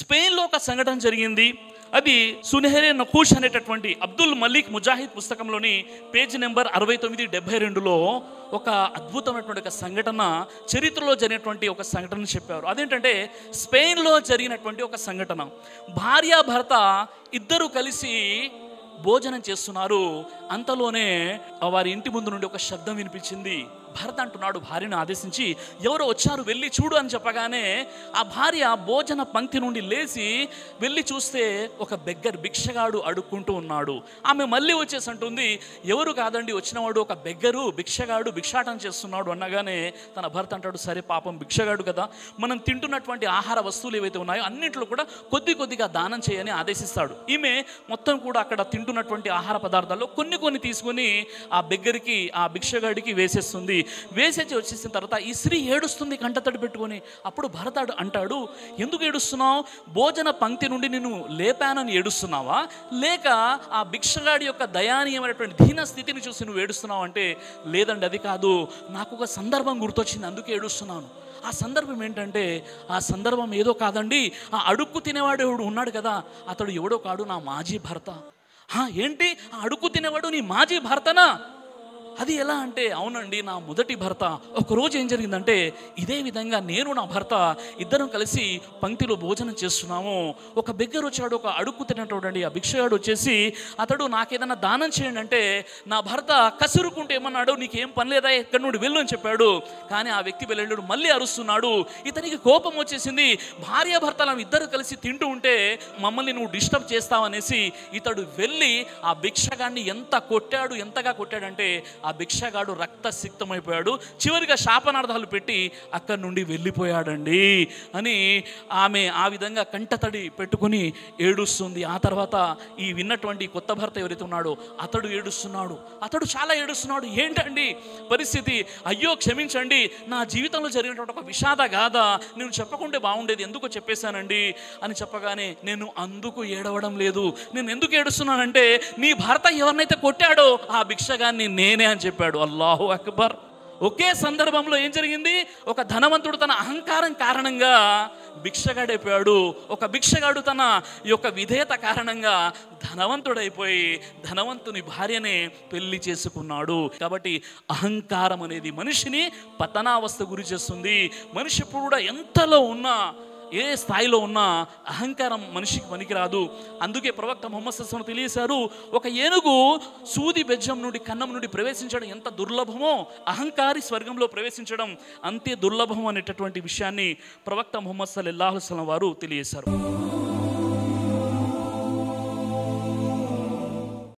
స్పెయిన్లో ఒక సంఘటన జరిగింది అది సునెహరే నకూష్ అనేటటువంటి అబ్దుల్ మలిక్ ముజాహిద్ పుస్తకంలోని పేజ్ నెంబర్ అరవై తొమ్మిది డెబ్బై రెండులో ఒక అద్భుతమైనటువంటి ఒక సంఘటన చరిత్రలో జరిగినటువంటి ఒక సంఘటన చెప్పారు అదేంటంటే స్పెయిన్లో జరిగినటువంటి ఒక సంఘటన భార్యాభర్త ఇద్దరు కలిసి భోజనం చేస్తున్నారు అంతలోనే వారి ఇంటి ముందు నుండి ఒక శబ్దం వినిపించింది భరత్ అంటున్నాడు భార్యను ఆదేశించి ఎవరో వచ్చారు వెళ్ళి చూడు అని చెప్పగానే ఆ భార్య భోజన పంక్తి నుండి లేచి వెళ్ళి చూస్తే ఒక బెగ్గర్ భిక్షగాడు అడుక్కుంటూ ఉన్నాడు ఆమె మళ్ళీ వచ్చేసి అంటుంది ఎవరు కాదండి వచ్చినవాడు ఒక బెగ్గరు భిక్షగాడు భిక్షాటం చేస్తున్నాడు అనగానే తన భర్త అంటాడు సరే పాపం భిక్షగాడు కదా మనం తింటున్నటువంటి ఆహార వస్తువులు ఏవైతే ఉన్నాయో అన్నింటిలో కూడా కొద్ది కొద్దిగా దానం చేయని ఆదేశిస్తాడు ఈమె మొత్తం కూడా అక్కడ తింటు తింటున్నటువంటి ఆహార పదార్థాల్లో కొన్ని కొన్ని తీసుకొని ఆ బిగ్గరికి ఆ భిక్షగాడికి వేసేస్తుంది వేసేసి వచ్చేసిన తర్వాత ఈ స్త్రీ ఏడుస్తుంది కంటతడి పెట్టుకొని అప్పుడు భరతాడు అంటాడు ఎందుకు ఏడుస్తున్నావు భోజన పంక్తి నుండి నేను లేపానని ఏడుస్తున్నావా లేక ఆ భిక్షగాడి యొక్క దయానీయమైనటువంటి దీన స్థితిని చూసి నువ్వు ఏడుస్తున్నావు అంటే లేదండి అది కాదు నాకు ఒక సందర్భం గుర్తొచ్చింది అందుకే ఏడుస్తున్నాను ఆ సందర్భం ఏంటంటే ఆ సందర్భం ఏదో కాదండి ఆ అడుక్కు తినేవాడు ఉన్నాడు కదా అతడు ఎవడో కాడు నా మాజీ భర్త ఏంటి అడుగు తినేవాడు నీ మాజీ భర్తనా అది ఎలా అంటే అవునండి నా మొదటి భర్త ఒకరోజు ఏం జరిగిందంటే ఇదే విధంగా నేను నా భర్త ఇద్దరం కలిసి పంక్తిలో భోజనం చేస్తున్నాము ఒక బిగ్గర్ వచ్చాడు ఒక అడుక్కు తినటువంటి ఆ భిక్షగాడు వచ్చేసి అతడు నాకేదైనా దానం చేయండి అంటే నా భర్త కసురుకుంటే ఏమన్నాడు నీకేం పని లేదా ఇక్కడ నుండి వెళ్ళు అని చెప్పాడు కానీ ఆ వ్యక్తి వెళ్ళాడు మళ్ళీ అరుస్తున్నాడు ఇతనికి కోపం వచ్చేసింది భార్య భర్తలు ఇద్దరు కలిసి తింటూ ఉంటే మమ్మల్ని నువ్వు డిస్టర్బ్ చేస్తావనేసి ఇతడు వెళ్ళి ఆ భిక్షగాన్ని ఎంత కొట్టాడు ఎంతగా కొట్టాడంటే ఆ భిక్షగాడు రక్త సిక్తమైపోయాడు చివరిగా శాపనార్థాలు పెట్టి అక్కడి నుండి వెళ్ళిపోయాడండి అని ఆమె ఆ విధంగా కంటతడి పెట్టుకుని ఏడుస్తుంది ఆ తర్వాత ఈ విన్నటువంటి కొత్త భర్త ఎవరైతే ఉన్నాడో అతడు ఏడుస్తున్నాడు అతడు చాలా ఏడుస్తున్నాడు ఏంటండి పరిస్థితి అయ్యో క్షమించండి నా జీవితంలో జరిగినటువంటి ఒక విషాద గాథ నేను చెప్పకుంటే బాగుండేది ఎందుకో చెప్పేశానండి అని చెప్పగానే నేను అందుకు ఏడవడం లేదు నేను ఎందుకు ఏడుస్తున్నానంటే నీ భర్త ఎవరినైతే కొట్టాడో ఆ భిక్షగాన్ని నేనే అని చెప్పాడు అల్లాహు అక్బర్ ఒకే సందర్భంలో ఏం జరిగింది ఒక ధనవంతుడు తన అహంకారం కారణంగా భిక్షగాడైపోయాడు ఒక భిక్షగాడు తన యొక్క విధేయత కారణంగా ధనవంతుడైపోయి ధనవంతుని భార్యనే పెళ్లి చేసుకున్నాడు కాబట్టి అహంకారం అనేది మనిషిని పతనావస్థ గురి చేస్తుంది మనిషి కూడా ఎంతలో ఉన్నా ఏ స్థాయిలో ఉన్నా అహంకారం మనిషికి పనికిరాదు అందుకే ప్రవక్త మొహమ్మద్ సస్సను తెలియశారు ఒక ఏనుగు సూది బెజ్జం నుండి కన్నం నుండి ప్రవేశించడం ఎంత దుర్లభమో అహంకారి స్వర్గంలో ప్రవేశించడం అంతే దుర్లభం అనేటటువంటి విషయాన్ని ప్రవక్త మొహమ్మద్ సలం వారు తెలియజేశారు